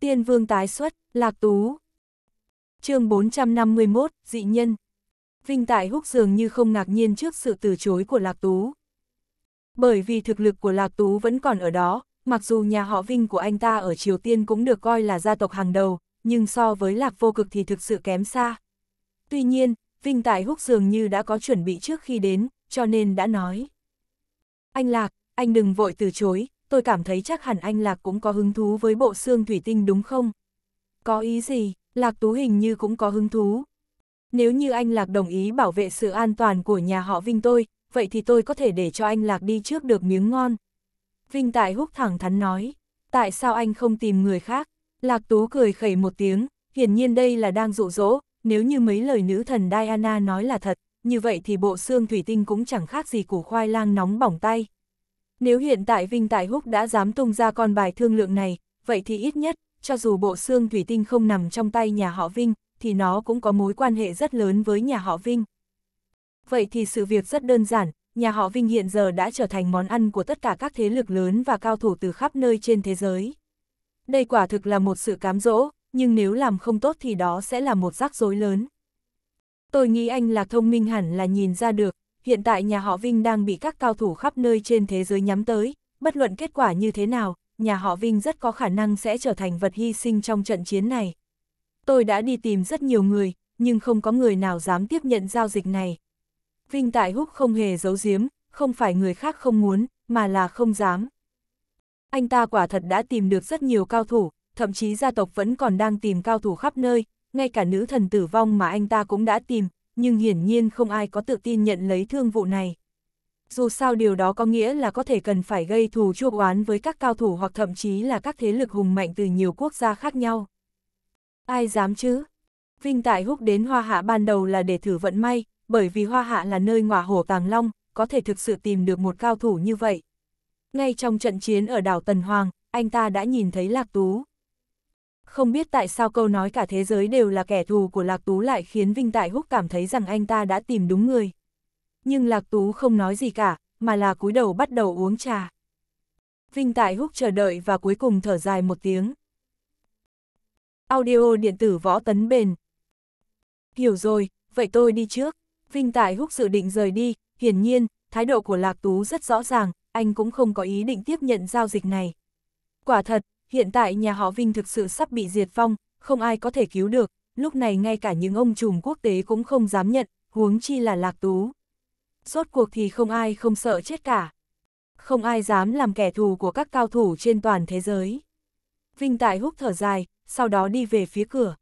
Tiên vương tái xuất, lạc tú. chương 451, dị nhân. Vinh Tại Húc dường như không ngạc nhiên trước sự từ chối của Lạc Tú. Bởi vì thực lực của Lạc Tú vẫn còn ở đó, mặc dù nhà họ Vinh của anh ta ở Triều Tiên cũng được coi là gia tộc hàng đầu, nhưng so với Lạc Vô Cực thì thực sự kém xa. Tuy nhiên, Vinh Tại Húc dường như đã có chuẩn bị trước khi đến, cho nên đã nói. Anh Lạc, anh đừng vội từ chối, tôi cảm thấy chắc hẳn anh Lạc cũng có hứng thú với bộ xương thủy tinh đúng không? Có ý gì, Lạc Tú hình như cũng có hứng thú. Nếu như anh Lạc đồng ý bảo vệ sự an toàn của nhà họ Vinh tôi, vậy thì tôi có thể để cho anh Lạc đi trước được miếng ngon. Vinh Tại Húc thẳng thắn nói, tại sao anh không tìm người khác? Lạc Tú cười khẩy một tiếng, hiển nhiên đây là đang dụ dỗ, nếu như mấy lời nữ thần Diana nói là thật, như vậy thì bộ xương thủy tinh cũng chẳng khác gì củ khoai lang nóng bỏng tay. Nếu hiện tại Vinh Tại Húc đã dám tung ra con bài thương lượng này, vậy thì ít nhất, cho dù bộ xương thủy tinh không nằm trong tay nhà họ Vinh, thì nó cũng có mối quan hệ rất lớn với nhà họ Vinh. Vậy thì sự việc rất đơn giản, nhà họ Vinh hiện giờ đã trở thành món ăn của tất cả các thế lực lớn và cao thủ từ khắp nơi trên thế giới. Đây quả thực là một sự cám dỗ, nhưng nếu làm không tốt thì đó sẽ là một rắc rối lớn. Tôi nghĩ anh là thông minh hẳn là nhìn ra được, hiện tại nhà họ Vinh đang bị các cao thủ khắp nơi trên thế giới nhắm tới, bất luận kết quả như thế nào, nhà họ Vinh rất có khả năng sẽ trở thành vật hy sinh trong trận chiến này. Tôi đã đi tìm rất nhiều người, nhưng không có người nào dám tiếp nhận giao dịch này. Vinh Tại Húc không hề giấu giếm, không phải người khác không muốn, mà là không dám. Anh ta quả thật đã tìm được rất nhiều cao thủ, thậm chí gia tộc vẫn còn đang tìm cao thủ khắp nơi, ngay cả nữ thần tử vong mà anh ta cũng đã tìm, nhưng hiển nhiên không ai có tự tin nhận lấy thương vụ này. Dù sao điều đó có nghĩa là có thể cần phải gây thù chuốc oán với các cao thủ hoặc thậm chí là các thế lực hùng mạnh từ nhiều quốc gia khác nhau. Ai dám chứ? Vinh Tại Húc đến Hoa Hạ ban đầu là để thử vận may, bởi vì Hoa Hạ là nơi ngọa hổ tàng long, có thể thực sự tìm được một cao thủ như vậy. Ngay trong trận chiến ở đảo Tần Hoàng, anh ta đã nhìn thấy Lạc Tú. Không biết tại sao câu nói cả thế giới đều là kẻ thù của Lạc Tú lại khiến Vinh Tại Húc cảm thấy rằng anh ta đã tìm đúng người. Nhưng Lạc Tú không nói gì cả, mà là cúi đầu bắt đầu uống trà. Vinh Tại Húc chờ đợi và cuối cùng thở dài một tiếng. Audio điện tử võ tấn bền. Hiểu rồi, vậy tôi đi trước. Vinh Tại Húc dự định rời đi, hiển nhiên, thái độ của Lạc Tú rất rõ ràng, anh cũng không có ý định tiếp nhận giao dịch này. Quả thật, Hiện tại nhà họ Vinh thực sự sắp bị diệt vong, không ai có thể cứu được, lúc này ngay cả những ông trùm quốc tế cũng không dám nhận, huống chi là lạc tú. Rốt cuộc thì không ai không sợ chết cả. Không ai dám làm kẻ thù của các cao thủ trên toàn thế giới. Vinh Tại hút thở dài, sau đó đi về phía cửa.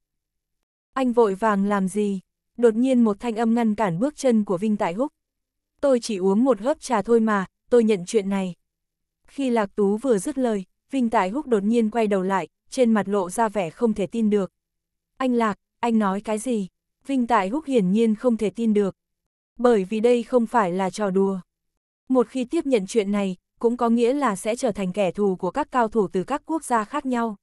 Anh vội vàng làm gì? Đột nhiên một thanh âm ngăn cản bước chân của Vinh Tại hút. Tôi chỉ uống một hớp trà thôi mà, tôi nhận chuyện này. Khi Lạc Tú vừa dứt lời, Vinh Tài Húc đột nhiên quay đầu lại, trên mặt lộ ra vẻ không thể tin được. Anh Lạc, anh nói cái gì? Vinh Tài Húc hiển nhiên không thể tin được. Bởi vì đây không phải là trò đùa. Một khi tiếp nhận chuyện này, cũng có nghĩa là sẽ trở thành kẻ thù của các cao thủ từ các quốc gia khác nhau.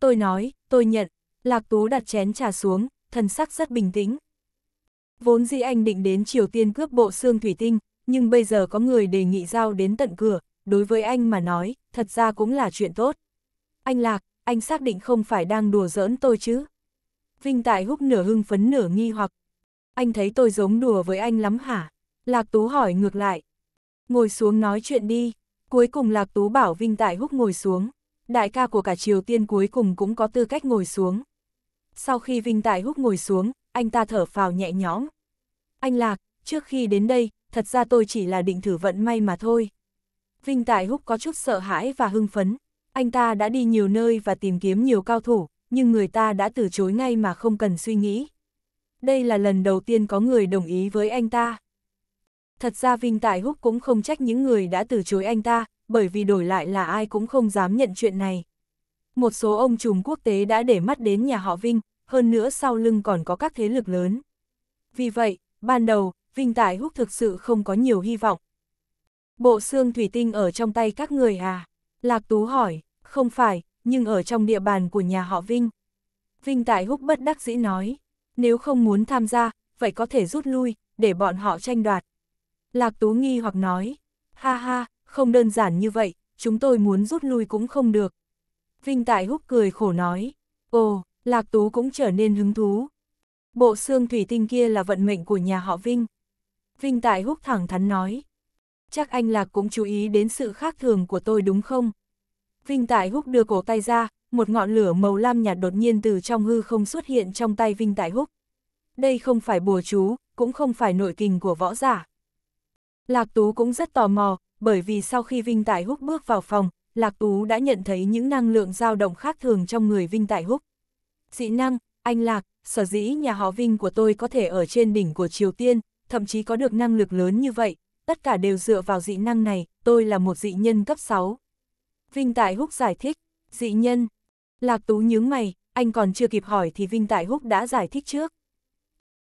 Tôi nói, tôi nhận, Lạc Tú đặt chén trà xuống, thần sắc rất bình tĩnh. Vốn dĩ anh định đến Triều Tiên cướp bộ xương thủy tinh, nhưng bây giờ có người đề nghị giao đến tận cửa, đối với anh mà nói, thật ra cũng là chuyện tốt. Anh Lạc, anh xác định không phải đang đùa giỡn tôi chứ? Vinh Tại Húc nửa hưng phấn nửa nghi hoặc. Anh thấy tôi giống đùa với anh lắm hả? Lạc Tú hỏi ngược lại. Ngồi xuống nói chuyện đi. Cuối cùng Lạc Tú bảo Vinh Tại Húc ngồi xuống. Đại ca của cả Triều Tiên cuối cùng cũng có tư cách ngồi xuống. Sau khi Vinh Tại Húc ngồi xuống, anh ta thở phào nhẹ nhõm. Anh Lạc, trước khi đến đây, thật ra tôi chỉ là định thử vận may mà thôi. Vinh Tại Húc có chút sợ hãi và hưng phấn. Anh ta đã đi nhiều nơi và tìm kiếm nhiều cao thủ, nhưng người ta đã từ chối ngay mà không cần suy nghĩ. Đây là lần đầu tiên có người đồng ý với anh ta. Thật ra Vinh Tại Húc cũng không trách những người đã từ chối anh ta, bởi vì đổi lại là ai cũng không dám nhận chuyện này. Một số ông trùm quốc tế đã để mắt đến nhà họ Vinh, hơn nữa sau lưng còn có các thế lực lớn. Vì vậy, ban đầu, Vinh Tại Húc thực sự không có nhiều hy vọng, Bộ xương thủy tinh ở trong tay các người à? Lạc Tú hỏi, không phải, nhưng ở trong địa bàn của nhà họ Vinh. Vinh Tại Húc bất đắc dĩ nói, nếu không muốn tham gia, vậy có thể rút lui, để bọn họ tranh đoạt. Lạc Tú nghi hoặc nói, ha ha, không đơn giản như vậy, chúng tôi muốn rút lui cũng không được. Vinh Tại Húc cười khổ nói, ồ, Lạc Tú cũng trở nên hứng thú. Bộ xương thủy tinh kia là vận mệnh của nhà họ Vinh. Vinh Tại Húc thẳng thắn nói, chắc anh Lạc cũng chú ý đến sự khác thường của tôi đúng không? Vinh Tại Húc đưa cổ tay ra, một ngọn lửa màu lam nhạt đột nhiên từ trong hư không xuất hiện trong tay Vinh Tại Húc. Đây không phải bùa chú, cũng không phải nội kình của võ giả. Lạc Tú cũng rất tò mò, bởi vì sau khi Vinh Tại Húc bước vào phòng, Lạc Tú đã nhận thấy những năng lượng dao động khác thường trong người Vinh Tại Húc. Dị năng, anh Lạc, sở dĩ nhà họ Vinh của tôi có thể ở trên đỉnh của Triều Tiên, thậm chí có được năng lực lớn như vậy, tất cả đều dựa vào dị năng này, tôi là một dị nhân cấp 6. Vinh Tại Húc giải thích, dị nhân. Lạc Tú nhướng mày, anh còn chưa kịp hỏi thì Vinh Tại Húc đã giải thích trước.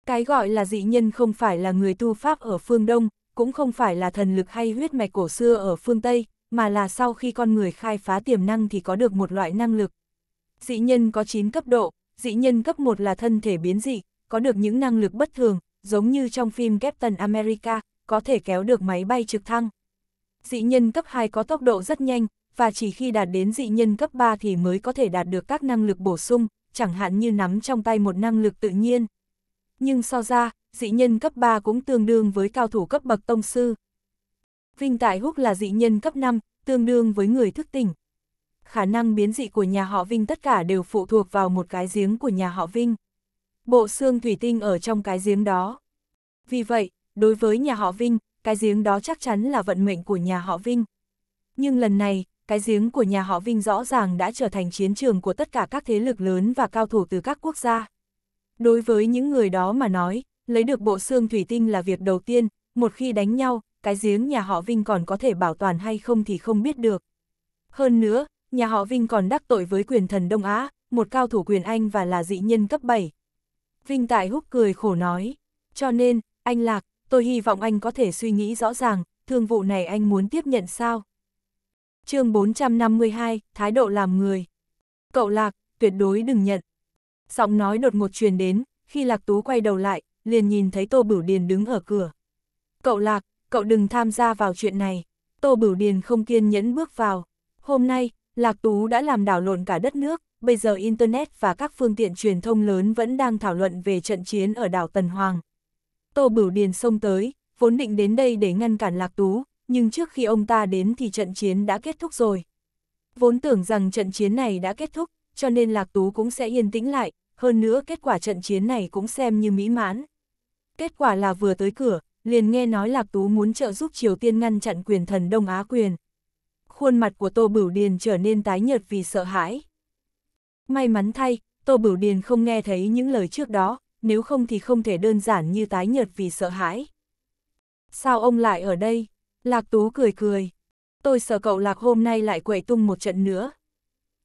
Cái gọi là dị nhân không phải là người tu Pháp ở phương Đông, cũng không phải là thần lực hay huyết mạch cổ xưa ở phương Tây, mà là sau khi con người khai phá tiềm năng thì có được một loại năng lực. Dị nhân có 9 cấp độ, dị nhân cấp 1 là thân thể biến dị, có được những năng lực bất thường, giống như trong phim Captain America, có thể kéo được máy bay trực thăng. Dị nhân cấp 2 có tốc độ rất nhanh, và chỉ khi đạt đến dị nhân cấp 3 thì mới có thể đạt được các năng lực bổ sung, chẳng hạn như nắm trong tay một năng lực tự nhiên. Nhưng so ra, dị nhân cấp 3 cũng tương đương với cao thủ cấp bậc tông sư. Vinh Tại Húc là dị nhân cấp 5, tương đương với người thức tỉnh. Khả năng biến dị của nhà họ Vinh tất cả đều phụ thuộc vào một cái giếng của nhà họ Vinh. Bộ xương thủy tinh ở trong cái giếng đó. Vì vậy, Đối với nhà họ Vinh, cái giếng đó chắc chắn là vận mệnh của nhà họ Vinh. Nhưng lần này, cái giếng của nhà họ Vinh rõ ràng đã trở thành chiến trường của tất cả các thế lực lớn và cao thủ từ các quốc gia. Đối với những người đó mà nói, lấy được bộ xương thủy tinh là việc đầu tiên, một khi đánh nhau, cái giếng nhà họ Vinh còn có thể bảo toàn hay không thì không biết được. Hơn nữa, nhà họ Vinh còn đắc tội với quyền thần Đông Á, một cao thủ quyền Anh và là dị nhân cấp 7. Vinh Tại Húc cười khổ nói, cho nên, anh Lạc, tôi hy vọng anh có thể suy nghĩ rõ ràng, thương vụ này anh muốn tiếp nhận sao? chương 452, Thái độ làm người. Cậu Lạc, tuyệt đối đừng nhận. Giọng nói đột ngột truyền đến, khi Lạc Tú quay đầu lại, liền nhìn thấy Tô Bửu Điền đứng ở cửa. Cậu Lạc, cậu đừng tham gia vào chuyện này. Tô Bửu Điền không kiên nhẫn bước vào. Hôm nay, Lạc Tú đã làm đảo lộn cả đất nước, bây giờ Internet và các phương tiện truyền thông lớn vẫn đang thảo luận về trận chiến ở đảo Tần Hoàng. Tô Bửu Điền xông tới, vốn định đến đây để ngăn cản Lạc Tú, nhưng trước khi ông ta đến thì trận chiến đã kết thúc rồi. Vốn tưởng rằng trận chiến này đã kết thúc, cho nên Lạc Tú cũng sẽ yên tĩnh lại, hơn nữa kết quả trận chiến này cũng xem như mỹ mãn. Kết quả là vừa tới cửa, liền nghe nói Lạc Tú muốn trợ giúp Triều Tiên ngăn chặn quyền thần Đông Á quyền. Khuôn mặt của Tô Bửu Điền trở nên tái nhợt vì sợ hãi. May mắn thay, Tô Bửu Điền không nghe thấy những lời trước đó, nếu không thì không thể đơn giản như tái nhợt vì sợ hãi. Sao ông lại ở đây? Lạc Tú cười cười. Tôi sợ cậu Lạc hôm nay lại quậy tung một trận nữa.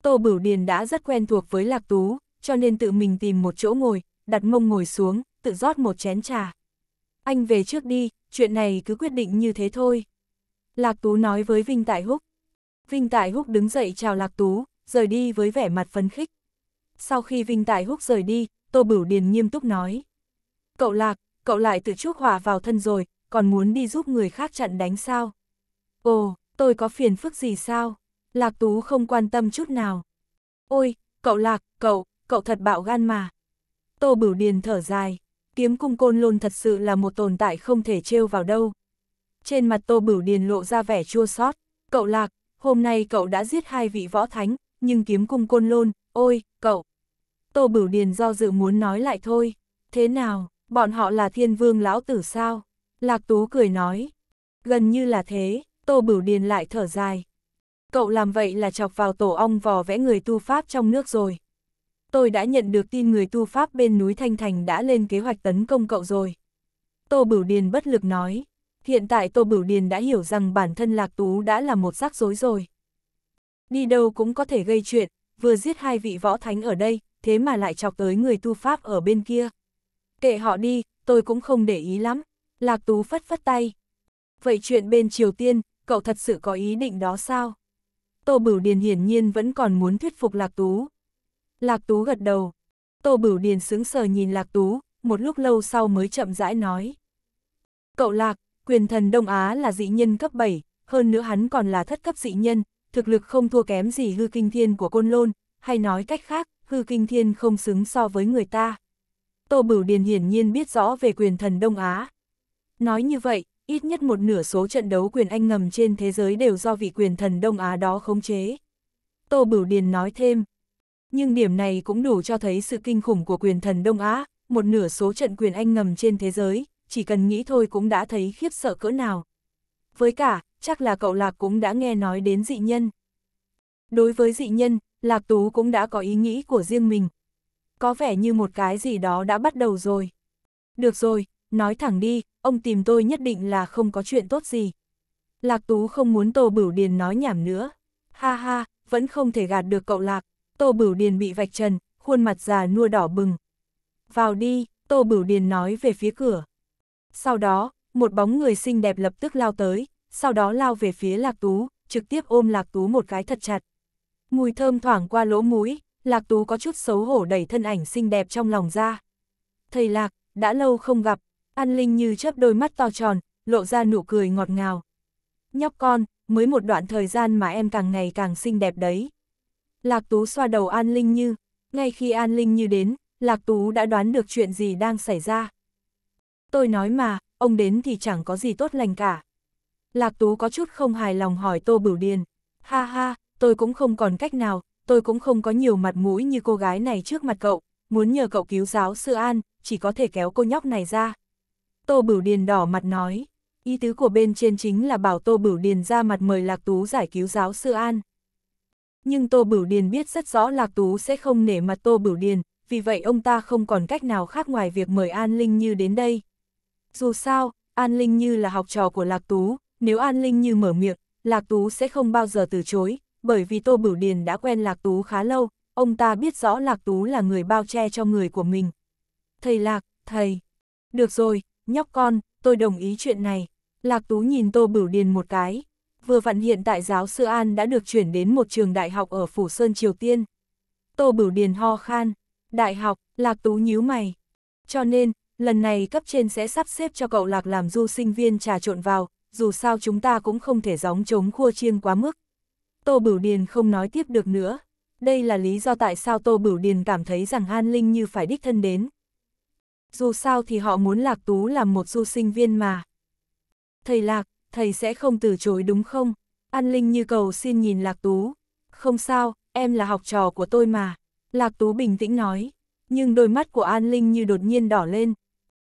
Tô Bửu Điền đã rất quen thuộc với Lạc Tú, cho nên tự mình tìm một chỗ ngồi, đặt mông ngồi xuống, tự rót một chén trà. Anh về trước đi, chuyện này cứ quyết định như thế thôi. Lạc Tú nói với Vinh Tại Húc. Vinh Tại Húc đứng dậy chào Lạc Tú, rời đi với vẻ mặt phấn khích. Sau khi Vinh Tại Húc rời đi, Tô Bửu Điền nghiêm túc nói. Cậu Lạc, cậu lại tự chuốc hỏa vào thân rồi, còn muốn đi giúp người khác chặn đánh sao? Ồ, tôi có phiền phức gì sao? Lạc Tú không quan tâm chút nào. Ôi, cậu Lạc, cậu, cậu thật bạo gan mà. Tô Bửu Điền thở dài, kiếm cung côn lôn thật sự là một tồn tại không thể trêu vào đâu. Trên mặt Tô Bửu Điền lộ ra vẻ chua xót, cậu Lạc, hôm nay cậu đã giết hai vị võ thánh, nhưng kiếm cung côn lôn, ôi, cậu. Tô Bửu Điền do dự muốn nói lại thôi. Thế nào, bọn họ là thiên vương lão tử sao? Lạc Tú cười nói. Gần như là thế, Tô Bửu Điền lại thở dài. Cậu làm vậy là chọc vào tổ ong vò vẽ người tu Pháp trong nước rồi. Tôi đã nhận được tin người tu Pháp bên núi Thanh Thành đã lên kế hoạch tấn công cậu rồi. Tô Bửu Điền bất lực nói. Hiện tại Tô Bửu Điền đã hiểu rằng bản thân Lạc Tú đã là một rắc rối rồi. Đi đâu cũng có thể gây chuyện, vừa giết hai vị võ thánh ở đây, thế mà lại chọc tới người tu Pháp ở bên kia. Kệ họ đi, tôi cũng không để ý lắm. Lạc Tú phất phất tay. Vậy chuyện bên Triều Tiên, cậu thật sự có ý định đó sao? Tô Bửu Điền hiển nhiên vẫn còn muốn thuyết phục Lạc Tú. Lạc Tú gật đầu. Tô Bửu Điền sững sờ nhìn Lạc Tú, một lúc lâu sau mới chậm rãi nói. Cậu Lạc, quyền thần Đông Á là dị nhân cấp 7, hơn nữa hắn còn là thất cấp dị nhân, thực lực không thua kém gì hư kinh thiên của côn lôn, hay nói cách khác, hư kinh thiên không xứng so với người ta. Tô Bửu Điền hiển nhiên biết rõ về quyền thần Đông Á. Nói như vậy, ít nhất một nửa số trận đấu quyền anh ngầm trên thế giới đều do vị quyền thần Đông Á đó khống chế. Tô Bửu Điền nói thêm, nhưng điểm này cũng đủ cho thấy sự kinh khủng của quyền thần Đông Á, một nửa số trận quyền anh ngầm trên thế giới, chỉ cần nghĩ thôi cũng đã thấy khiếp sợ cỡ nào. Với cả, chắc là cậu Lạc cũng đã nghe nói đến dị nhân. Đối với dị nhân, Lạc Tú cũng đã có ý nghĩ của riêng mình. Có vẻ như một cái gì đó đã bắt đầu rồi. Được rồi, nói thẳng đi, ông tìm tôi nhất định là không có chuyện tốt gì. Lạc Tú không muốn Tô Bửu Điền nói nhảm nữa. Ha ha, vẫn không thể gạt được cậu Lạc. Tô Bửu Điền bị vạch trần, khuôn mặt già nua đỏ bừng. Vào đi, Tô Bửu Điền nói về phía cửa. Sau đó, một bóng người xinh đẹp lập tức lao tới, sau đó lao về phía Lạc Tú, trực tiếp ôm Lạc Tú một cái thật chặt. Mùi thơm thoảng qua lỗ mũi, Lạc Tú có chút xấu hổ đẩy thân ảnh xinh đẹp trong lòng ra. Thầy Lạc, đã lâu không gặp, An Linh như chớp đôi mắt to tròn, lộ ra nụ cười ngọt ngào. Nhóc con, mới một đoạn thời gian mà em càng ngày càng xinh đẹp đấy. Lạc Tú xoa đầu An Linh Như, ngay khi An Linh Như đến, Lạc Tú đã đoán được chuyện gì đang xảy ra. Tôi nói mà, ông đến thì chẳng có gì tốt lành cả. Lạc Tú có chút không hài lòng hỏi Tô Bửu Điền. Ha ha, tôi cũng không còn cách nào, tôi cũng không có nhiều mặt mũi như cô gái này trước mặt cậu, muốn nhờ cậu cứu giáo sư An, chỉ có thể kéo cô nhóc này ra. Tô Bửu Điền đỏ mặt nói, ý tứ của bên trên chính là bảo Tô Bửu Điền ra mặt mời Lạc Tú giải cứu giáo sư An. Nhưng Tô Bửu Điền biết rất rõ Lạc Tú sẽ không nể mặt Tô Bửu Điền, vì vậy ông ta không còn cách nào khác ngoài việc mời An Linh Như đến đây. Dù sao, An Linh Như là học trò của Lạc Tú, nếu An Linh Như mở miệng, Lạc Tú sẽ không bao giờ từ chối, bởi vì Tô Bửu Điền đã quen Lạc Tú khá lâu, ông ta biết rõ Lạc Tú là người bao che cho người của mình. Thầy Lạc, thầy. Được rồi, nhóc con, tôi đồng ý chuyện này. Lạc Tú nhìn Tô Bửu Điền một cái. Vừa vặn hiện tại giáo sư An đã được chuyển đến một trường đại học ở Phủ Sơn Triều Tiên. Tô Bửu Điền ho khan. Đại học, Lạc Tú nhíu mày. Cho nên, lần này cấp trên sẽ sắp xếp cho cậu Lạc làm du sinh viên trà trộn vào, dù sao chúng ta cũng không thể gióng chống khua chiêng quá mức. Tô Bửu Điền không nói tiếp được nữa. Đây là lý do tại sao Tô Bửu Điền cảm thấy rằng An Linh như phải đích thân đến. Dù sao thì họ muốn Lạc Tú làm một du sinh viên mà. Thầy Lạc, thầy sẽ không từ chối đúng không? An Linh như cầu xin nhìn Lạc Tú. Không sao, em là học trò của tôi mà. Lạc Tú bình tĩnh nói. Nhưng đôi mắt của An Linh như đột nhiên đỏ lên.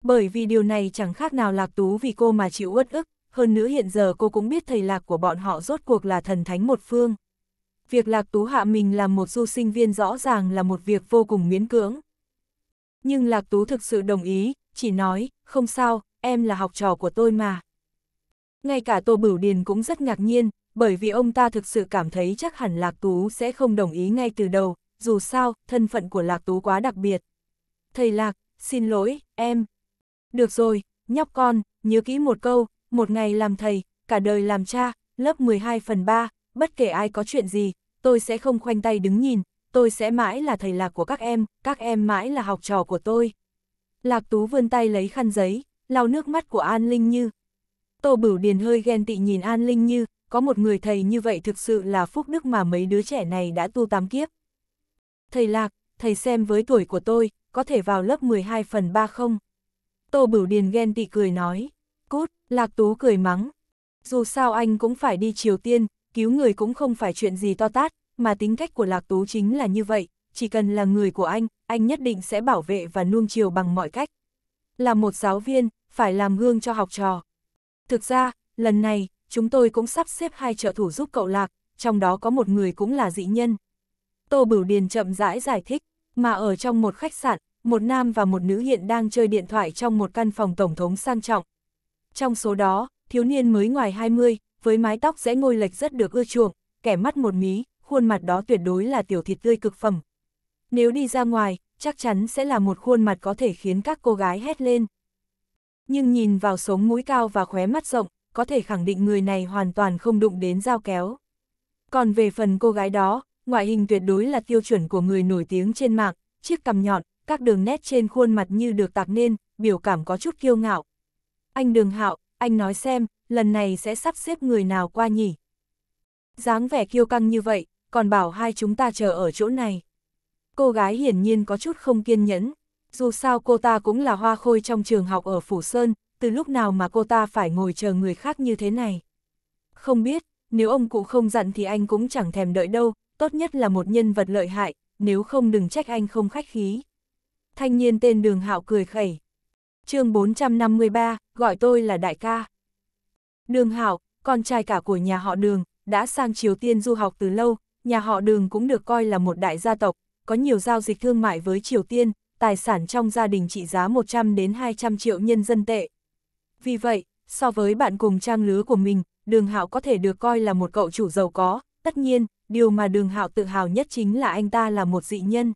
Bởi vì điều này chẳng khác nào Lạc Tú vì cô mà chịu uất ức hơn nữa hiện giờ cô cũng biết thầy lạc của bọn họ rốt cuộc là thần thánh một phương. Việc lạc tú hạ mình làm một du sinh viên rõ ràng là một việc vô cùng miễn cưỡng. Nhưng lạc tú thực sự đồng ý, chỉ nói, không sao, em là học trò của tôi mà. Ngay cả Tô Bửu Điền cũng rất ngạc nhiên, bởi vì ông ta thực sự cảm thấy chắc hẳn Lạc Tú sẽ không đồng ý ngay từ đầu, dù sao, thân phận của Lạc Tú quá đặc biệt. Thầy Lạc, xin lỗi, em. Được rồi, nhóc con, nhớ kỹ một câu, một ngày làm thầy, cả đời làm cha, lớp 12 phần 3, bất kể ai có chuyện gì, tôi sẽ không khoanh tay đứng nhìn, tôi sẽ mãi là thầy lạc của các em, các em mãi là học trò của tôi. Lạc Tú vươn tay lấy khăn giấy, lau nước mắt của An Linh Như. Tô Bửu Điền hơi ghen tị nhìn An Linh Như, có một người thầy như vậy thực sự là phúc đức mà mấy đứa trẻ này đã tu tám kiếp. Thầy Lạc, thầy xem với tuổi của tôi, có thể vào lớp 12 phần 3 không? Tô Bửu Điền ghen tị cười nói. Cút, Lạc Tú cười mắng. Dù sao anh cũng phải đi Triều Tiên, cứu người cũng không phải chuyện gì to tát, mà tính cách của Lạc Tú chính là như vậy, chỉ cần là người của anh, anh nhất định sẽ bảo vệ và nuông chiều bằng mọi cách. Là một giáo viên, phải làm gương cho học trò. Thực ra, lần này, chúng tôi cũng sắp xếp hai trợ thủ giúp cậu Lạc, trong đó có một người cũng là dị nhân. Tô Bửu Điền chậm rãi giải, giải thích, mà ở trong một khách sạn, một nam và một nữ hiện đang chơi điện thoại trong một căn phòng tổng thống sang trọng, trong số đó, thiếu niên mới ngoài 20, với mái tóc rẽ ngôi lệch rất được ưa chuộng, kẻ mắt một mí, khuôn mặt đó tuyệt đối là tiểu thịt tươi cực phẩm. Nếu đi ra ngoài, chắc chắn sẽ là một khuôn mặt có thể khiến các cô gái hét lên. Nhưng nhìn vào sống mũi cao và khóe mắt rộng, có thể khẳng định người này hoàn toàn không đụng đến dao kéo. Còn về phần cô gái đó, ngoại hình tuyệt đối là tiêu chuẩn của người nổi tiếng trên mạng, chiếc cằm nhọn, các đường nét trên khuôn mặt như được tạc nên, biểu cảm có chút kiêu ngạo, anh đường hạo, anh nói xem, lần này sẽ sắp xếp người nào qua nhỉ? dáng vẻ kiêu căng như vậy, còn bảo hai chúng ta chờ ở chỗ này. Cô gái hiển nhiên có chút không kiên nhẫn, dù sao cô ta cũng là hoa khôi trong trường học ở Phủ Sơn, từ lúc nào mà cô ta phải ngồi chờ người khác như thế này. Không biết, nếu ông cụ không dặn thì anh cũng chẳng thèm đợi đâu, tốt nhất là một nhân vật lợi hại, nếu không đừng trách anh không khách khí. Thanh niên tên Đường Hạo cười khẩy chương 453, gọi tôi là đại ca. Đường Hảo, con trai cả của nhà họ Đường, đã sang Triều Tiên du học từ lâu, nhà họ Đường cũng được coi là một đại gia tộc, có nhiều giao dịch thương mại với Triều Tiên, tài sản trong gia đình trị giá 100 đến 200 triệu nhân dân tệ. Vì vậy, so với bạn cùng trang lứa của mình, Đường hảo có thể được coi là một cậu chủ giàu có, tất nhiên, điều mà Đường hảo tự hào nhất chính là anh ta là một dị nhân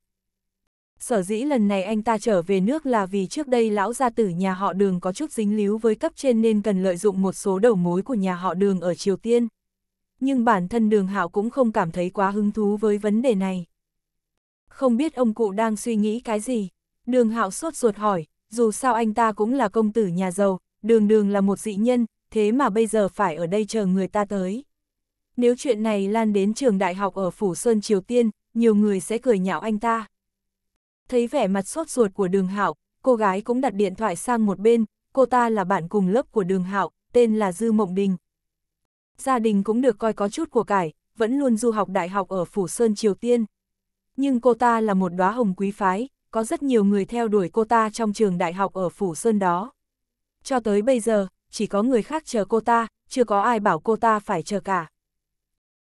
sở dĩ lần này anh ta trở về nước là vì trước đây lão gia tử nhà họ đường có chút dính líu với cấp trên nên cần lợi dụng một số đầu mối của nhà họ đường ở Triều Tiên. Nhưng bản thân đường hạo cũng không cảm thấy quá hứng thú với vấn đề này. Không biết ông cụ đang suy nghĩ cái gì? Đường hạo sốt ruột hỏi, dù sao anh ta cũng là công tử nhà giàu, đường đường là một dị nhân, thế mà bây giờ phải ở đây chờ người ta tới. Nếu chuyện này lan đến trường đại học ở Phủ Sơn Triều Tiên, nhiều người sẽ cười nhạo anh ta thấy vẻ mặt sốt ruột của đường Hạo, cô gái cũng đặt điện thoại sang một bên, cô ta là bạn cùng lớp của đường Hạo, tên là Dư Mộng Đình. Gia đình cũng được coi có chút của cải, vẫn luôn du học đại học ở Phủ Sơn Triều Tiên. Nhưng cô ta là một đóa hồng quý phái, có rất nhiều người theo đuổi cô ta trong trường đại học ở Phủ Sơn đó. Cho tới bây giờ, chỉ có người khác chờ cô ta, chưa có ai bảo cô ta phải chờ cả.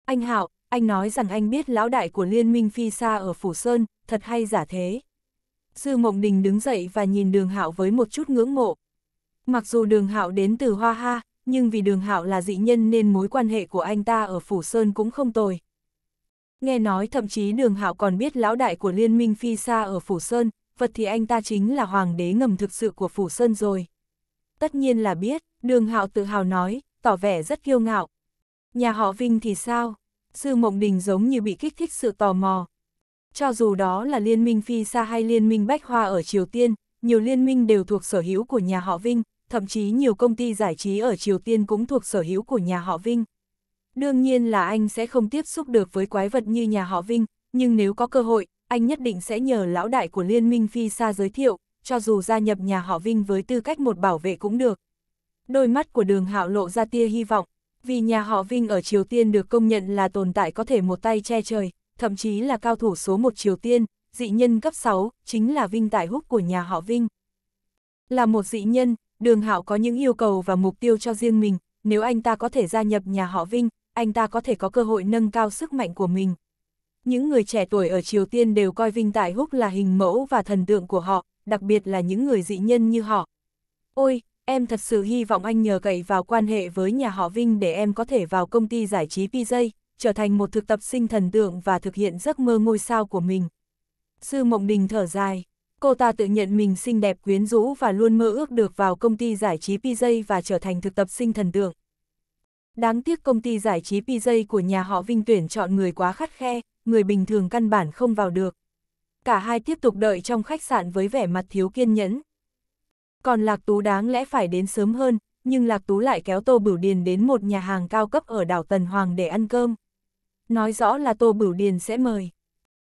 Anh Hạo, anh nói rằng anh biết lão đại của liên minh phi xa ở Phủ Sơn, thật hay giả thế. Sư Mộng Đình đứng dậy và nhìn đường hạo với một chút ngưỡng mộ. Mặc dù đường hạo đến từ Hoa Ha, nhưng vì đường hạo là dị nhân nên mối quan hệ của anh ta ở Phủ Sơn cũng không tồi. Nghe nói thậm chí đường hạo còn biết lão đại của liên minh phi Sa ở Phủ Sơn, vật thì anh ta chính là hoàng đế ngầm thực sự của Phủ Sơn rồi. Tất nhiên là biết, đường hạo tự hào nói, tỏ vẻ rất kiêu ngạo. Nhà họ Vinh thì sao? Sư Mộng Đình giống như bị kích thích sự tò mò, cho dù đó là liên minh Phi Sa hay liên minh Bách Hoa ở Triều Tiên, nhiều liên minh đều thuộc sở hữu của nhà họ Vinh, thậm chí nhiều công ty giải trí ở Triều Tiên cũng thuộc sở hữu của nhà họ Vinh. Đương nhiên là anh sẽ không tiếp xúc được với quái vật như nhà họ Vinh, nhưng nếu có cơ hội, anh nhất định sẽ nhờ lão đại của Liên minh Phi Sa giới thiệu, cho dù gia nhập nhà họ Vinh với tư cách một bảo vệ cũng được. Đôi mắt của đường hạo lộ ra tia hy vọng, vì nhà họ Vinh ở Triều Tiên được công nhận là tồn tại có thể một tay che trời, thậm chí là cao thủ số một Triều Tiên, dị nhân cấp 6, chính là Vinh Tại Húc của nhà họ Vinh. Là một dị nhân, Đường Hạo có những yêu cầu và mục tiêu cho riêng mình, nếu anh ta có thể gia nhập nhà họ Vinh, anh ta có thể có cơ hội nâng cao sức mạnh của mình. Những người trẻ tuổi ở Triều Tiên đều coi Vinh Tại Húc là hình mẫu và thần tượng của họ, đặc biệt là những người dị nhân như họ. Ôi, em thật sự hy vọng anh nhờ cậy vào quan hệ với nhà họ Vinh để em có thể vào công ty giải trí PJ trở thành một thực tập sinh thần tượng và thực hiện giấc mơ ngôi sao của mình. Sư Mộng Đình thở dài, cô ta tự nhận mình xinh đẹp quyến rũ và luôn mơ ước được vào công ty giải trí PJ và trở thành thực tập sinh thần tượng. Đáng tiếc công ty giải trí PJ của nhà họ Vinh tuyển chọn người quá khắt khe, người bình thường căn bản không vào được. Cả hai tiếp tục đợi trong khách sạn với vẻ mặt thiếu kiên nhẫn. Còn Lạc Tú đáng lẽ phải đến sớm hơn, nhưng Lạc Tú lại kéo Tô Bửu Điền đến một nhà hàng cao cấp ở đảo Tần Hoàng để ăn cơm nói rõ là Tô Bửu Điền sẽ mời.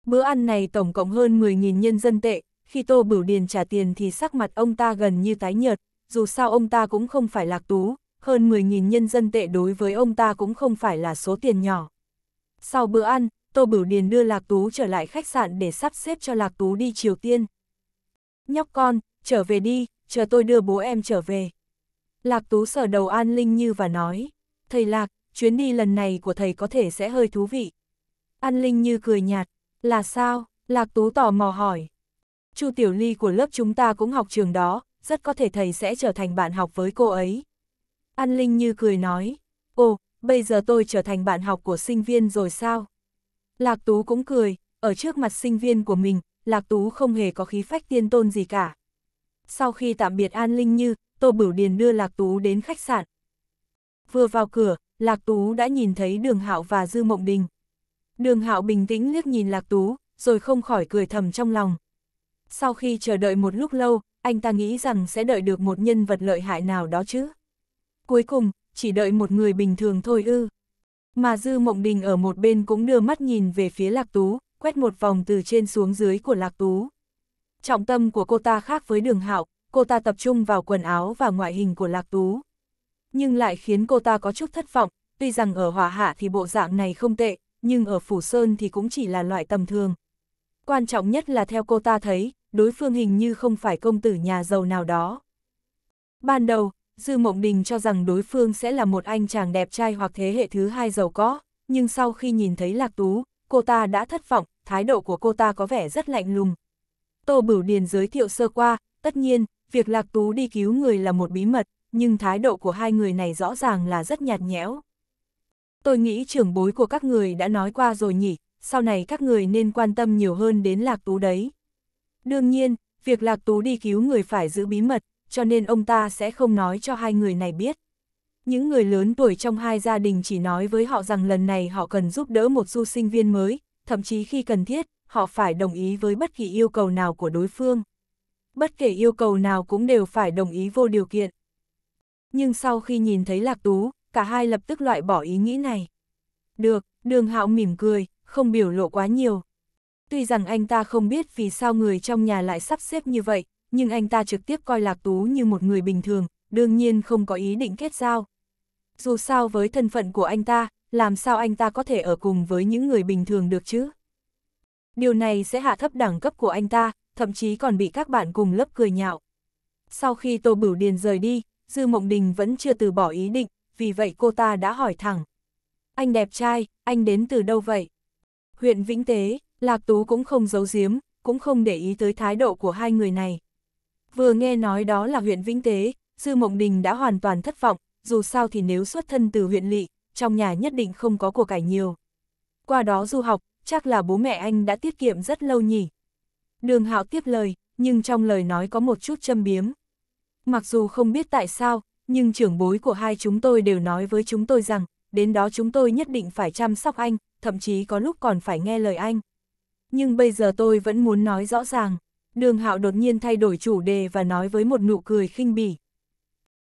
Bữa ăn này tổng cộng hơn 10.000 nhân dân tệ, khi Tô Bửu Điền trả tiền thì sắc mặt ông ta gần như tái nhợt, dù sao ông ta cũng không phải lạc tú, hơn 10.000 nhân dân tệ đối với ông ta cũng không phải là số tiền nhỏ. Sau bữa ăn, Tô Bửu Điền đưa Lạc Tú trở lại khách sạn để sắp xếp cho Lạc Tú đi Triều Tiên. Nhóc con, trở về đi, chờ tôi đưa bố em trở về. Lạc Tú sờ đầu An Linh Như và nói, thầy Lạc, chuyến đi lần này của thầy có thể sẽ hơi thú vị. An Linh như cười nhạt, là sao? Lạc Tú tò mò hỏi. Chu Tiểu Ly của lớp chúng ta cũng học trường đó, rất có thể thầy sẽ trở thành bạn học với cô ấy. An Linh như cười nói, ồ, bây giờ tôi trở thành bạn học của sinh viên rồi sao? Lạc Tú cũng cười, ở trước mặt sinh viên của mình, Lạc Tú không hề có khí phách tiên tôn gì cả. Sau khi tạm biệt An Linh Như, Tô Bửu Điền đưa Lạc Tú đến khách sạn. Vừa vào cửa, Lạc Tú đã nhìn thấy Đường Hạo và Dư Mộng Đình. Đường Hạo bình tĩnh liếc nhìn Lạc Tú, rồi không khỏi cười thầm trong lòng. Sau khi chờ đợi một lúc lâu, anh ta nghĩ rằng sẽ đợi được một nhân vật lợi hại nào đó chứ. Cuối cùng, chỉ đợi một người bình thường thôi ư. Mà Dư Mộng Đình ở một bên cũng đưa mắt nhìn về phía Lạc Tú, quét một vòng từ trên xuống dưới của Lạc Tú. Trọng tâm của cô ta khác với Đường Hạo, cô ta tập trung vào quần áo và ngoại hình của Lạc Tú nhưng lại khiến cô ta có chút thất vọng, tuy rằng ở hỏa hạ thì bộ dạng này không tệ, nhưng ở Phủ Sơn thì cũng chỉ là loại tầm thường. Quan trọng nhất là theo cô ta thấy, đối phương hình như không phải công tử nhà giàu nào đó. Ban đầu, Dư Mộng Đình cho rằng đối phương sẽ là một anh chàng đẹp trai hoặc thế hệ thứ hai giàu có, nhưng sau khi nhìn thấy Lạc Tú, cô ta đã thất vọng, thái độ của cô ta có vẻ rất lạnh lùng. Tô Bửu Điền giới thiệu sơ qua, tất nhiên, việc Lạc Tú đi cứu người là một bí mật, nhưng thái độ của hai người này rõ ràng là rất nhạt nhẽo. Tôi nghĩ trưởng bối của các người đã nói qua rồi nhỉ, sau này các người nên quan tâm nhiều hơn đến Lạc Tú đấy. Đương nhiên, việc Lạc Tú đi cứu người phải giữ bí mật, cho nên ông ta sẽ không nói cho hai người này biết. Những người lớn tuổi trong hai gia đình chỉ nói với họ rằng lần này họ cần giúp đỡ một du sinh viên mới, thậm chí khi cần thiết, họ phải đồng ý với bất kỳ yêu cầu nào của đối phương. Bất kể yêu cầu nào cũng đều phải đồng ý vô điều kiện nhưng sau khi nhìn thấy Lạc Tú, cả hai lập tức loại bỏ ý nghĩ này. Được, đường hạo mỉm cười, không biểu lộ quá nhiều. Tuy rằng anh ta không biết vì sao người trong nhà lại sắp xếp như vậy, nhưng anh ta trực tiếp coi Lạc Tú như một người bình thường, đương nhiên không có ý định kết giao. Dù sao với thân phận của anh ta, làm sao anh ta có thể ở cùng với những người bình thường được chứ? Điều này sẽ hạ thấp đẳng cấp của anh ta, thậm chí còn bị các bạn cùng lớp cười nhạo. Sau khi Tô Bửu Điền rời đi, Dư Mộng Đình vẫn chưa từ bỏ ý định, vì vậy cô ta đã hỏi thẳng. Anh đẹp trai, anh đến từ đâu vậy? Huyện Vĩnh Tế, Lạc Tú cũng không giấu giếm, cũng không để ý tới thái độ của hai người này. Vừa nghe nói đó là huyện Vĩnh Tế, Dư Mộng Đình đã hoàn toàn thất vọng, dù sao thì nếu xuất thân từ huyện lỵ, trong nhà nhất định không có của cải nhiều. Qua đó du học, chắc là bố mẹ anh đã tiết kiệm rất lâu nhỉ. Đường Hạo tiếp lời, nhưng trong lời nói có một chút châm biếm. Mặc dù không biết tại sao, nhưng trưởng bối của hai chúng tôi đều nói với chúng tôi rằng, đến đó chúng tôi nhất định phải chăm sóc anh, thậm chí có lúc còn phải nghe lời anh. Nhưng bây giờ tôi vẫn muốn nói rõ ràng. Đường Hạo đột nhiên thay đổi chủ đề và nói với một nụ cười khinh bỉ.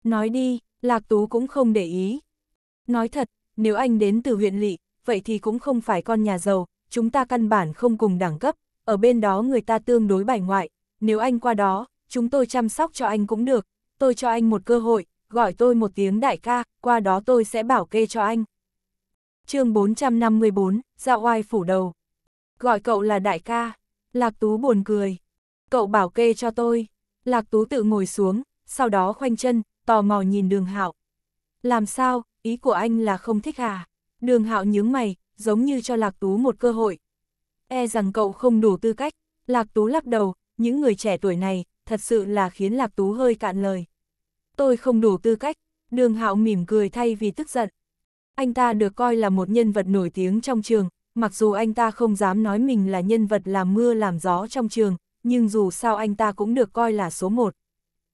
Nói đi, Lạc Tú cũng không để ý. Nói thật, nếu anh đến từ huyện lỵ, vậy thì cũng không phải con nhà giàu, chúng ta căn bản không cùng đẳng cấp, ở bên đó người ta tương đối bài ngoại, nếu anh qua đó, chúng tôi chăm sóc cho anh cũng được, tôi cho anh một cơ hội, gọi tôi một tiếng đại ca, qua đó tôi sẽ bảo kê cho anh. chương 454, Dạ Oai phủ đầu. Gọi cậu là đại ca, Lạc Tú buồn cười. Cậu bảo kê cho tôi. Lạc Tú tự ngồi xuống, sau đó khoanh chân, tò mò nhìn đường hạo. Làm sao, ý của anh là không thích à? Đường hạo nhướng mày, giống như cho Lạc Tú một cơ hội. E rằng cậu không đủ tư cách. Lạc Tú lắc đầu, những người trẻ tuổi này, thật sự là khiến Lạc Tú hơi cạn lời. Tôi không đủ tư cách, đường hạo mỉm cười thay vì tức giận. Anh ta được coi là một nhân vật nổi tiếng trong trường, mặc dù anh ta không dám nói mình là nhân vật làm mưa làm gió trong trường, nhưng dù sao anh ta cũng được coi là số một.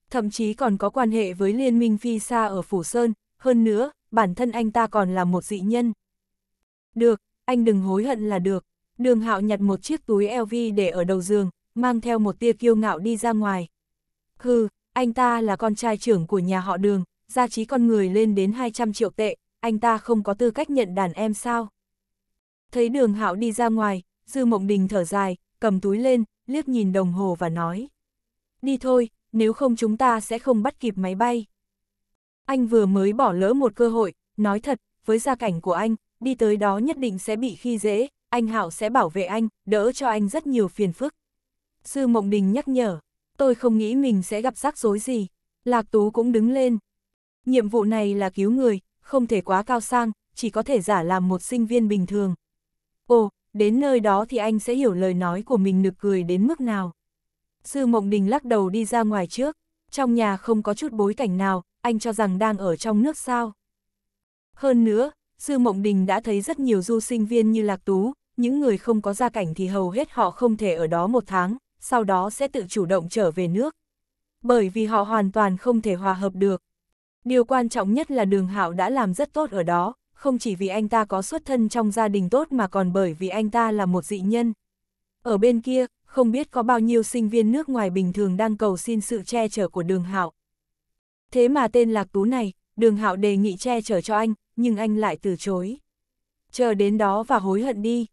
Thậm chí còn có quan hệ với liên minh phi xa ở Phủ Sơn, hơn nữa, bản thân anh ta còn là một dị nhân. Được, anh đừng hối hận là được. Đường hạo nhặt một chiếc túi LV để ở đầu giường, mang theo một tia kiêu ngạo đi ra ngoài. Hừ, anh ta là con trai trưởng của nhà họ đường, gia trí con người lên đến 200 triệu tệ, anh ta không có tư cách nhận đàn em sao? Thấy đường hạo đi ra ngoài, Dư Mộng Đình thở dài, cầm túi lên, liếc nhìn đồng hồ và nói. Đi thôi, nếu không chúng ta sẽ không bắt kịp máy bay. Anh vừa mới bỏ lỡ một cơ hội, nói thật, với gia cảnh của anh, đi tới đó nhất định sẽ bị khi dễ, anh Hạo sẽ bảo vệ anh, đỡ cho anh rất nhiều phiền phức. Sư Mộng Đình nhắc nhở, tôi không nghĩ mình sẽ gặp rắc rối gì. Lạc Tú cũng đứng lên. Nhiệm vụ này là cứu người, không thể quá cao sang, chỉ có thể giả làm một sinh viên bình thường. Ồ, đến nơi đó thì anh sẽ hiểu lời nói của mình nực cười đến mức nào. Sư Mộng Đình lắc đầu đi ra ngoài trước, trong nhà không có chút bối cảnh nào, anh cho rằng đang ở trong nước sao. Hơn nữa, Sư Mộng Đình đã thấy rất nhiều du sinh viên như Lạc Tú, những người không có gia cảnh thì hầu hết họ không thể ở đó một tháng, sau đó sẽ tự chủ động trở về nước. Bởi vì họ hoàn toàn không thể hòa hợp được. Điều quan trọng nhất là đường hạo đã làm rất tốt ở đó, không chỉ vì anh ta có xuất thân trong gia đình tốt mà còn bởi vì anh ta là một dị nhân. Ở bên kia, không biết có bao nhiêu sinh viên nước ngoài bình thường đang cầu xin sự che chở của đường hạo. Thế mà tên lạc tú này, đường hạo đề nghị che chở cho anh, nhưng anh lại từ chối. Chờ đến đó và hối hận đi.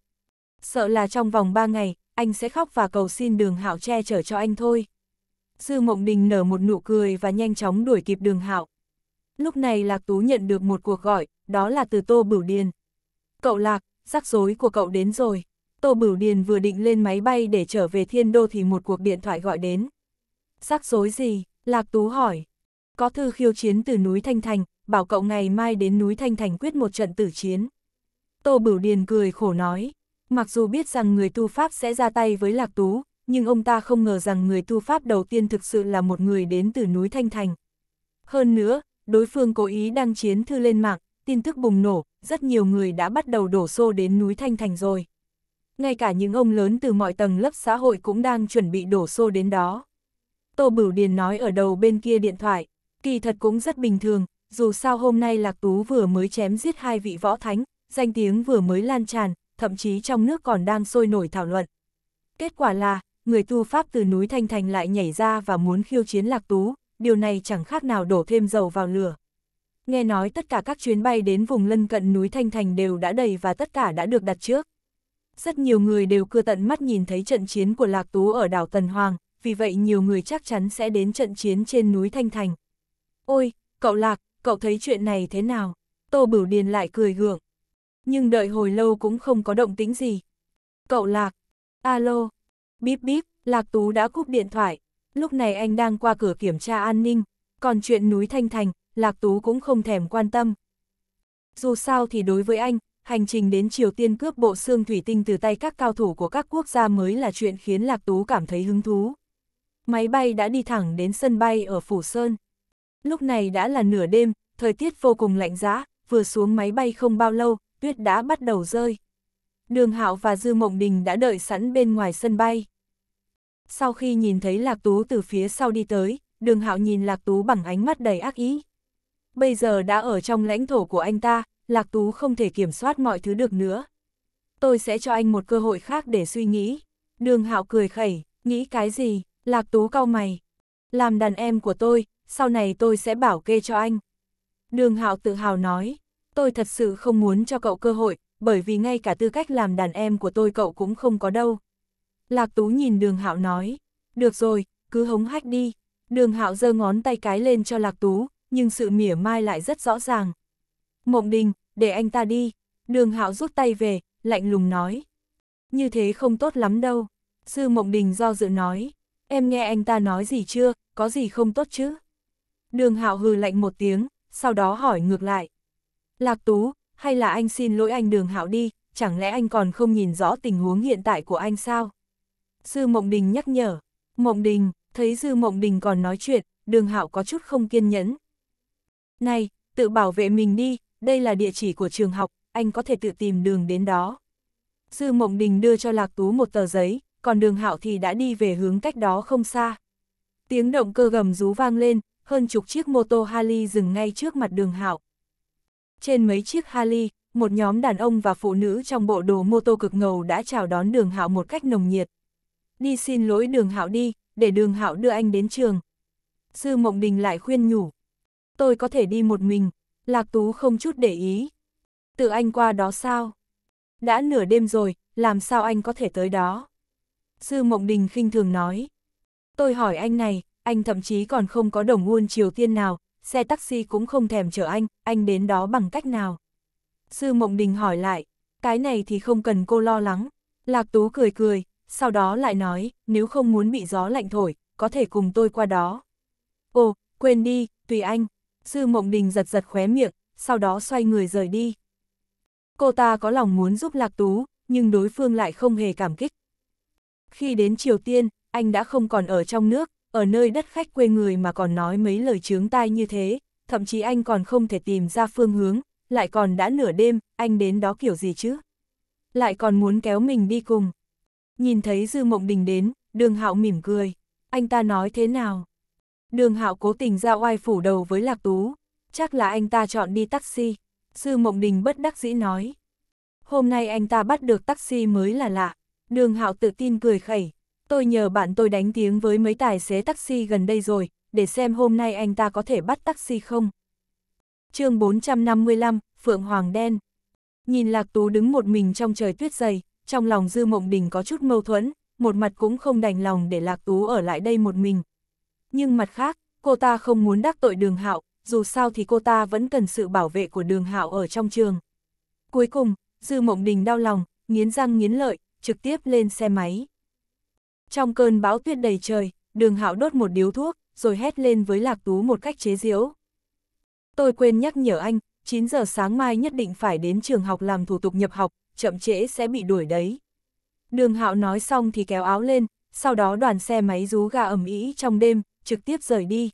Sợ là trong vòng 3 ngày, anh sẽ khóc và cầu xin đường hạo che chở cho anh thôi. Sư Mộng Đình nở một nụ cười và nhanh chóng đuổi kịp đường hạo. Lúc này Lạc Tú nhận được một cuộc gọi, đó là từ Tô Bửu Điền. Cậu Lạc, rắc rối của cậu đến rồi. Tô Bửu Điền vừa định lên máy bay để trở về Thiên Đô thì một cuộc điện thoại gọi đến. Rắc rối gì? Lạc Tú hỏi. Có thư khiêu chiến từ núi Thanh Thành, bảo cậu ngày mai đến núi Thanh Thành quyết một trận tử chiến. Tô Bửu Điền cười khổ nói, Mặc dù biết rằng người tu Pháp sẽ ra tay với Lạc Tú, nhưng ông ta không ngờ rằng người tu Pháp đầu tiên thực sự là một người đến từ núi Thanh Thành. Hơn nữa, đối phương cố ý đăng chiến thư lên mạng, tin tức bùng nổ, rất nhiều người đã bắt đầu đổ xô đến núi Thanh Thành rồi. Ngay cả những ông lớn từ mọi tầng lớp xã hội cũng đang chuẩn bị đổ xô đến đó. Tô Bửu Điền nói ở đầu bên kia điện thoại, kỳ thật cũng rất bình thường, dù sao hôm nay Lạc Tú vừa mới chém giết hai vị võ thánh, danh tiếng vừa mới lan tràn, thậm chí trong nước còn đang sôi nổi thảo luận. Kết quả là, người tu Pháp từ núi Thanh Thành lại nhảy ra và muốn khiêu chiến Lạc Tú, điều này chẳng khác nào đổ thêm dầu vào lửa. Nghe nói tất cả các chuyến bay đến vùng lân cận núi Thanh Thành đều đã đầy và tất cả đã được đặt trước. Rất nhiều người đều cưa tận mắt nhìn thấy trận chiến của Lạc Tú ở đảo Tần Hoàng, vì vậy nhiều người chắc chắn sẽ đến trận chiến trên núi Thanh Thành. Ôi, cậu Lạc, cậu thấy chuyện này thế nào? Tô Bửu Điền lại cười gượng nhưng đợi hồi lâu cũng không có động tính gì. Cậu Lạc, alo, bíp bíp, Lạc Tú đã cúp điện thoại, lúc này anh đang qua cửa kiểm tra an ninh, còn chuyện núi Thanh Thành, Lạc Tú cũng không thèm quan tâm. Dù sao thì đối với anh, hành trình đến Triều Tiên cướp bộ xương thủy tinh từ tay các cao thủ của các quốc gia mới là chuyện khiến Lạc Tú cảm thấy hứng thú. Máy bay đã đi thẳng đến sân bay ở Phủ Sơn. Lúc này đã là nửa đêm, thời tiết vô cùng lạnh giá, vừa xuống máy bay không bao lâu, tuyết đã bắt đầu rơi. Đường Hạo và Dư Mộng Đình đã đợi sẵn bên ngoài sân bay. Sau khi nhìn thấy Lạc Tú từ phía sau đi tới, Đường Hạo nhìn Lạc Tú bằng ánh mắt đầy ác ý. Bây giờ đã ở trong lãnh thổ của anh ta, Lạc Tú không thể kiểm soát mọi thứ được nữa. Tôi sẽ cho anh một cơ hội khác để suy nghĩ. Đường Hạo cười khẩy, nghĩ cái gì, Lạc Tú cau mày. Làm đàn em của tôi, sau này tôi sẽ bảo kê cho anh. Đường Hạo tự hào nói tôi thật sự không muốn cho cậu cơ hội, bởi vì ngay cả tư cách làm đàn em của tôi cậu cũng không có đâu. Lạc Tú nhìn đường hạo nói, được rồi, cứ hống hách đi. Đường hạo giơ ngón tay cái lên cho Lạc Tú, nhưng sự mỉa mai lại rất rõ ràng. Mộng đình, để anh ta đi. Đường hạo rút tay về, lạnh lùng nói. Như thế không tốt lắm đâu. Sư Mộng đình do dự nói, em nghe anh ta nói gì chưa, có gì không tốt chứ? Đường hạo hừ lạnh một tiếng, sau đó hỏi ngược lại. Lạc Tú, hay là anh xin lỗi anh đường hạo đi, chẳng lẽ anh còn không nhìn rõ tình huống hiện tại của anh sao? Sư Mộng Đình nhắc nhở. Mộng Đình, thấy sư Mộng Đình còn nói chuyện, đường hạo có chút không kiên nhẫn. Này, tự bảo vệ mình đi, đây là địa chỉ của trường học, anh có thể tự tìm đường đến đó. Sư Mộng Đình đưa cho Lạc Tú một tờ giấy, còn đường hạo thì đã đi về hướng cách đó không xa. Tiếng động cơ gầm rú vang lên, hơn chục chiếc mô tô Harley dừng ngay trước mặt đường hạo. Trên mấy chiếc Harley, một nhóm đàn ông và phụ nữ trong bộ đồ mô tô cực ngầu đã chào đón đường hạo một cách nồng nhiệt. Đi xin lỗi đường hạo đi, để đường hạo đưa anh đến trường. Sư Mộng Đình lại khuyên nhủ. Tôi có thể đi một mình, Lạc Tú không chút để ý. Tự anh qua đó sao? Đã nửa đêm rồi, làm sao anh có thể tới đó? Sư Mộng Đình khinh thường nói. Tôi hỏi anh này, anh thậm chí còn không có đồng won Triều Tiên nào, xe taxi cũng không thèm chở anh, anh đến đó bằng cách nào? Sư Mộng Đình hỏi lại, cái này thì không cần cô lo lắng. Lạc Tú cười cười, sau đó lại nói, nếu không muốn bị gió lạnh thổi, có thể cùng tôi qua đó. Ồ, quên đi, tùy anh. Sư Mộng Đình giật giật khóe miệng, sau đó xoay người rời đi. Cô ta có lòng muốn giúp Lạc Tú, nhưng đối phương lại không hề cảm kích. Khi đến Triều Tiên, anh đã không còn ở trong nước, ở nơi đất khách quê người mà còn nói mấy lời chướng tai như thế, thậm chí anh còn không thể tìm ra phương hướng, lại còn đã nửa đêm, anh đến đó kiểu gì chứ? Lại còn muốn kéo mình đi cùng. Nhìn thấy Dư Mộng Đình đến, đường hạo mỉm cười. Anh ta nói thế nào? Đường hạo cố tình ra oai phủ đầu với Lạc Tú. Chắc là anh ta chọn đi taxi. Dư Mộng Đình bất đắc dĩ nói. Hôm nay anh ta bắt được taxi mới là lạ. Đường hạo tự tin cười khẩy. Tôi nhờ bạn tôi đánh tiếng với mấy tài xế taxi gần đây rồi, để xem hôm nay anh ta có thể bắt taxi không. chương 455, Phượng Hoàng Đen Nhìn Lạc Tú đứng một mình trong trời tuyết dày, trong lòng Dư Mộng Đình có chút mâu thuẫn, một mặt cũng không đành lòng để Lạc Tú ở lại đây một mình. Nhưng mặt khác, cô ta không muốn đắc tội đường hạo, dù sao thì cô ta vẫn cần sự bảo vệ của đường hạo ở trong trường. Cuối cùng, Dư Mộng Đình đau lòng, nghiến răng nghiến lợi, trực tiếp lên xe máy. Trong cơn bão tuyết đầy trời, đường hạo đốt một điếu thuốc, rồi hét lên với lạc tú một cách chế giễu. Tôi quên nhắc nhở anh, 9 giờ sáng mai nhất định phải đến trường học làm thủ tục nhập học, chậm trễ sẽ bị đuổi đấy. Đường hạo nói xong thì kéo áo lên, sau đó đoàn xe máy rú gà ẩm ý trong đêm, trực tiếp rời đi.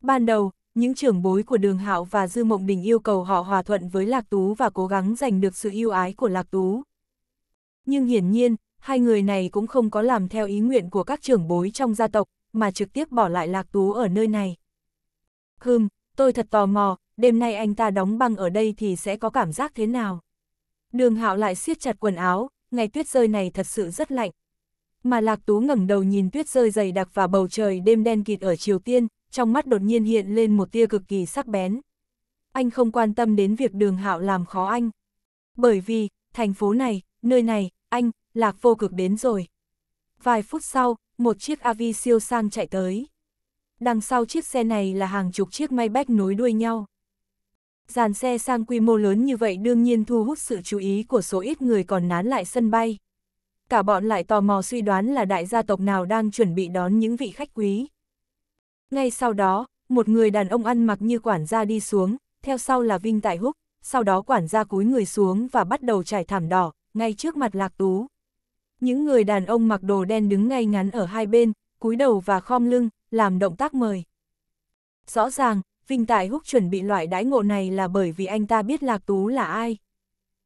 Ban đầu, những trưởng bối của đường hạo và Dư Mộng Đình yêu cầu họ hòa thuận với Lạc Tú và cố gắng giành được sự yêu ái của Lạc Tú. Nhưng hiển nhiên, hai người này cũng không có làm theo ý nguyện của các trưởng bối trong gia tộc, mà trực tiếp bỏ lại Lạc Tú ở nơi này. Hừm, tôi thật tò mò, đêm nay anh ta đóng băng ở đây thì sẽ có cảm giác thế nào? Đường hạo lại siết chặt quần áo, ngày tuyết rơi này thật sự rất lạnh. Mà Lạc Tú ngẩng đầu nhìn tuyết rơi dày đặc và bầu trời đêm đen kịt ở Triều Tiên, trong mắt đột nhiên hiện lên một tia cực kỳ sắc bén. Anh không quan tâm đến việc đường hạo làm khó anh. Bởi vì, thành phố này, nơi này, anh, lạc vô cực đến rồi. Vài phút sau, một chiếc AV siêu sang chạy tới. Đằng sau chiếc xe này là hàng chục chiếc Maybach nối đuôi nhau. Dàn xe sang quy mô lớn như vậy đương nhiên thu hút sự chú ý của số ít người còn nán lại sân bay. Cả bọn lại tò mò suy đoán là đại gia tộc nào đang chuẩn bị đón những vị khách quý. Ngay sau đó, một người đàn ông ăn mặc như quản gia đi xuống, theo sau là Vinh Tại Húc, sau đó quản gia cúi người xuống và bắt đầu trải thảm đỏ, ngay trước mặt Lạc Tú. Những người đàn ông mặc đồ đen đứng ngay ngắn ở hai bên, cúi đầu và khom lưng, làm động tác mời. Rõ ràng, Vinh Tài Húc chuẩn bị loại đãi ngộ này là bởi vì anh ta biết Lạc Tú là ai.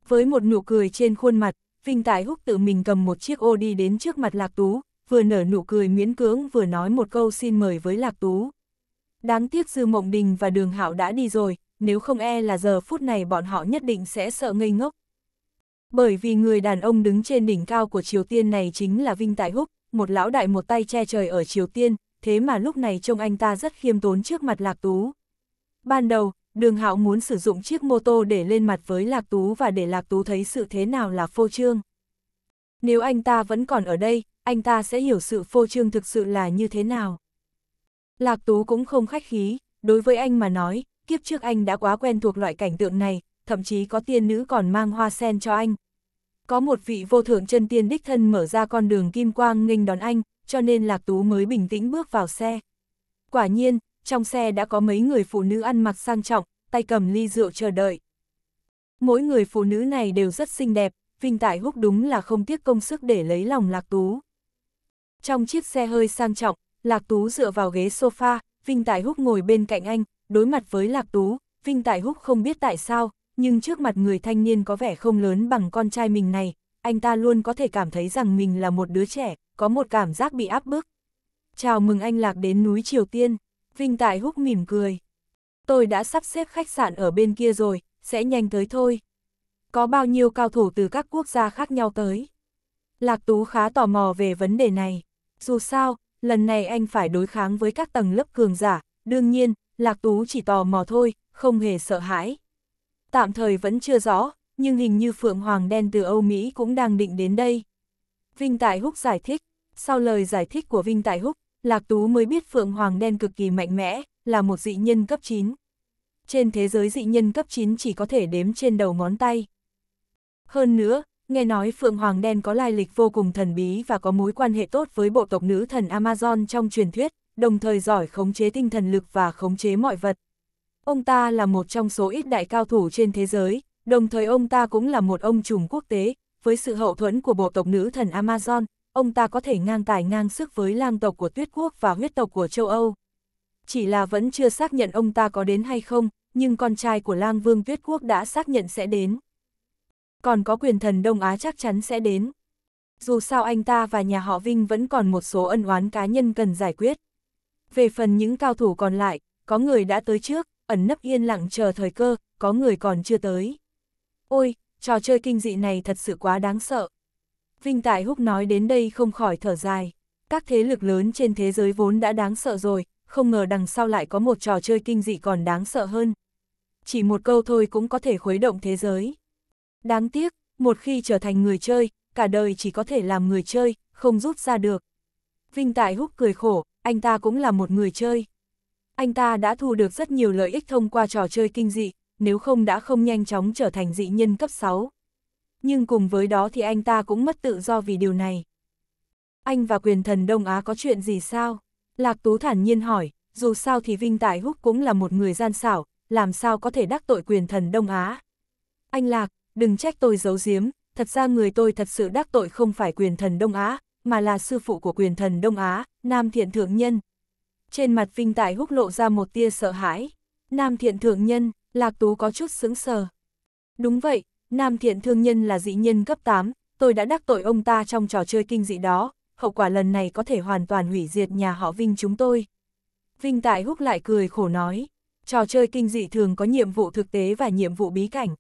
Với một nụ cười trên khuôn mặt, Vinh Tài Húc tự mình cầm một chiếc ô đi đến trước mặt Lạc Tú, vừa nở nụ cười miễn cưỡng vừa nói một câu xin mời với Lạc Tú. Đáng tiếc Dư Mộng Đình và Đường Hạo đã đi rồi, nếu không e là giờ phút này bọn họ nhất định sẽ sợ ngây ngốc. Bởi vì người đàn ông đứng trên đỉnh cao của Triều Tiên này chính là Vinh Tại Húc, một lão đại một tay che trời ở Triều Tiên, thế mà lúc này trông anh ta rất khiêm tốn trước mặt Lạc Tú. Ban đầu, Đường Hạo muốn sử dụng chiếc mô tô để lên mặt với Lạc Tú và để Lạc Tú thấy sự thế nào là phô trương. Nếu anh ta vẫn còn ở đây, anh ta sẽ hiểu sự phô trương thực sự là như thế nào. Lạc Tú cũng không khách khí, đối với anh mà nói, kiếp trước anh đã quá quen thuộc loại cảnh tượng này, thậm chí có tiên nữ còn mang hoa sen cho anh. Có một vị vô thượng chân tiên đích thân mở ra con đường kim quang nghênh đón anh, cho nên Lạc Tú mới bình tĩnh bước vào xe. Quả nhiên, trong xe đã có mấy người phụ nữ ăn mặc sang trọng, tay cầm ly rượu chờ đợi. Mỗi người phụ nữ này đều rất xinh đẹp, Vinh Tại Húc đúng là không tiếc công sức để lấy lòng Lạc Tú. Trong chiếc xe hơi sang trọng, Lạc Tú dựa vào ghế sofa, Vinh Tại Húc ngồi bên cạnh anh, đối mặt với Lạc Tú, Vinh Tại Húc không biết tại sao, nhưng trước mặt người thanh niên có vẻ không lớn bằng con trai mình này, anh ta luôn có thể cảm thấy rằng mình là một đứa trẻ, có một cảm giác bị áp bức. Chào mừng anh Lạc đến núi Triều Tiên, Vinh Tại Húc mỉm cười. Tôi đã sắp xếp khách sạn ở bên kia rồi, sẽ nhanh tới thôi. Có bao nhiêu cao thủ từ các quốc gia khác nhau tới? Lạc Tú khá tò mò về vấn đề này. Dù sao, lần này anh phải đối kháng với các tầng lớp cường giả, đương nhiên, Lạc Tú chỉ tò mò thôi, không hề sợ hãi tạm thời vẫn chưa rõ, nhưng hình như Phượng Hoàng đen từ Âu Mỹ cũng đang định đến đây. Vinh Tại Húc giải thích, sau lời giải thích của Vinh Tại Húc, Lạc Tú mới biết Phượng Hoàng đen cực kỳ mạnh mẽ, là một dị nhân cấp 9. Trên thế giới dị nhân cấp 9 chỉ có thể đếm trên đầu ngón tay. Hơn nữa, nghe nói Phượng Hoàng đen có lai lịch vô cùng thần bí và có mối quan hệ tốt với bộ tộc nữ thần Amazon trong truyền thuyết, đồng thời giỏi khống chế tinh thần lực và khống chế mọi vật. Ông ta là một trong số ít đại cao thủ trên thế giới, đồng thời ông ta cũng là một ông trùng quốc tế, với sự hậu thuẫn của bộ tộc nữ thần Amazon, ông ta có thể ngang tài ngang sức với lang tộc của tuyết quốc và huyết tộc của châu Âu. Chỉ là vẫn chưa xác nhận ông ta có đến hay không, nhưng con trai của lang vương tuyết quốc đã xác nhận sẽ đến. Còn có quyền thần Đông Á chắc chắn sẽ đến. Dù sao anh ta và nhà họ Vinh vẫn còn một số ân oán cá nhân cần giải quyết. Về phần những cao thủ còn lại, có người đã tới trước, ẩn nấp yên lặng chờ thời cơ, có người còn chưa tới. Ôi, trò chơi kinh dị này thật sự quá đáng sợ. Vinh Tại Húc nói đến đây không khỏi thở dài. Các thế lực lớn trên thế giới vốn đã đáng sợ rồi, không ngờ đằng sau lại có một trò chơi kinh dị còn đáng sợ hơn. Chỉ một câu thôi cũng có thể khuấy động thế giới. Đáng tiếc, một khi trở thành người chơi, cả đời chỉ có thể làm người chơi, không rút ra được. Vinh Tại Húc cười khổ, anh ta cũng là một người chơi anh ta đã thu được rất nhiều lợi ích thông qua trò chơi kinh dị, nếu không đã không nhanh chóng trở thành dị nhân cấp 6. Nhưng cùng với đó thì anh ta cũng mất tự do vì điều này. Anh và quyền thần Đông Á có chuyện gì sao? Lạc Tú thản nhiên hỏi, dù sao thì Vinh Tài Húc cũng là một người gian xảo, làm sao có thể đắc tội quyền thần Đông Á? Anh Lạc, đừng trách tôi giấu giếm, thật ra người tôi thật sự đắc tội không phải quyền thần Đông Á, mà là sư phụ của quyền thần Đông Á, Nam Thiện Thượng Nhân, trên mặt Vinh Tại Húc lộ ra một tia sợ hãi. Nam thiện thượng nhân, Lạc Tú có chút sững sờ. Đúng vậy, Nam thiện thương nhân là dị nhân cấp 8, tôi đã đắc tội ông ta trong trò chơi kinh dị đó, hậu quả lần này có thể hoàn toàn hủy diệt nhà họ Vinh chúng tôi. Vinh Tại Húc lại cười khổ nói, trò chơi kinh dị thường có nhiệm vụ thực tế và nhiệm vụ bí cảnh.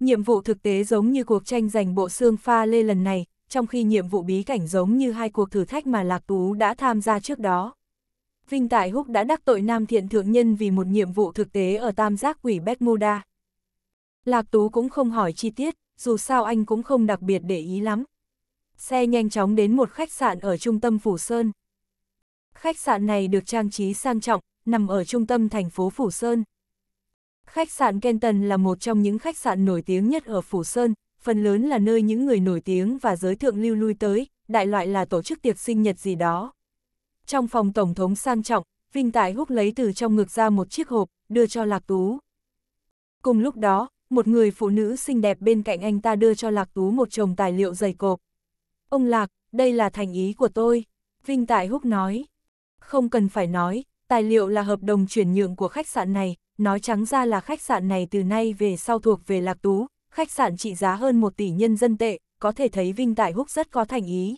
Nhiệm vụ thực tế giống như cuộc tranh giành bộ xương pha lê lần này, trong khi nhiệm vụ bí cảnh giống như hai cuộc thử thách mà Lạc Tú đã tham gia trước đó. Vinh Tài Húc đã đắc tội Nam Thiện Thượng Nhân vì một nhiệm vụ thực tế ở tam giác quỷ Bermuda. Lạc Tú cũng không hỏi chi tiết, dù sao anh cũng không đặc biệt để ý lắm. Xe nhanh chóng đến một khách sạn ở trung tâm Phủ Sơn. Khách sạn này được trang trí sang trọng, nằm ở trung tâm thành phố Phủ Sơn. Khách sạn Kenton là một trong những khách sạn nổi tiếng nhất ở Phủ Sơn, phần lớn là nơi những người nổi tiếng và giới thượng lưu lui tới, đại loại là tổ chức tiệc sinh nhật gì đó. Trong phòng Tổng thống sang trọng, Vinh Tại Húc lấy từ trong ngực ra một chiếc hộp, đưa cho Lạc Tú. Cùng lúc đó, một người phụ nữ xinh đẹp bên cạnh anh ta đưa cho Lạc Tú một chồng tài liệu dày cộp. Ông Lạc, đây là thành ý của tôi, Vinh Tại Húc nói. Không cần phải nói, tài liệu là hợp đồng chuyển nhượng của khách sạn này, nói trắng ra là khách sạn này từ nay về sau thuộc về Lạc Tú, khách sạn trị giá hơn 1 tỷ nhân dân tệ, có thể thấy Vinh Tại Húc rất có thành ý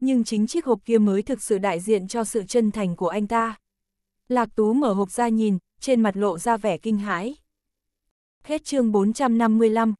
nhưng chính chiếc hộp kia mới thực sự đại diện cho sự chân thành của anh ta. Lạc Tú mở hộp ra nhìn, trên mặt lộ ra vẻ kinh hãi. Hết chương 455